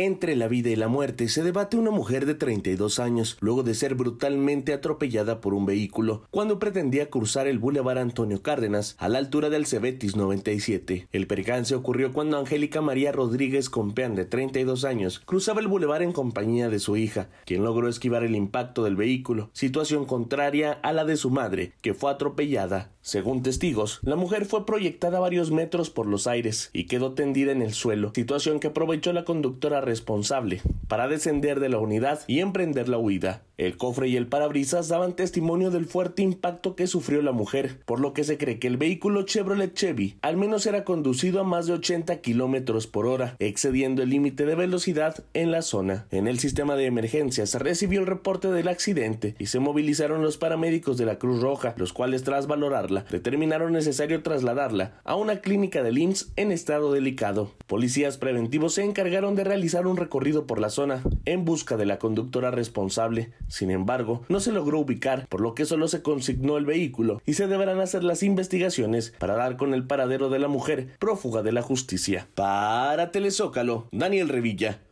Entre la vida y la muerte se debate una mujer de 32 años luego de ser brutalmente atropellada por un vehículo cuando pretendía cruzar el Boulevard Antonio Cárdenas a la altura del Cebetis 97. El percance ocurrió cuando Angélica María Rodríguez Compeán de 32 años cruzaba el Boulevard en compañía de su hija, quien logró esquivar el impacto del vehículo, situación contraria a la de su madre, que fue atropellada. Según testigos, la mujer fue proyectada varios metros por los aires y quedó tendida en el suelo, situación que aprovechó la conductora responsable para descender de la unidad y emprender la huida. El cofre y el parabrisas daban testimonio del fuerte impacto que sufrió la mujer, por lo que se cree que el vehículo Chevrolet Chevy al menos era conducido a más de 80 kilómetros por hora, excediendo el límite de velocidad en la zona. En el sistema de emergencias se recibió el reporte del accidente y se movilizaron los paramédicos de la Cruz Roja, los cuales tras valorarla determinaron necesario trasladarla a una clínica de IMSS en estado delicado. Policías preventivos se encargaron de realizar un recorrido por la zona en busca de la conductora responsable sin embargo, no se logró ubicar, por lo que solo se consignó el vehículo y se deberán hacer las investigaciones para dar con el paradero de la mujer prófuga de la justicia. Para Telezócalo, Daniel Revilla.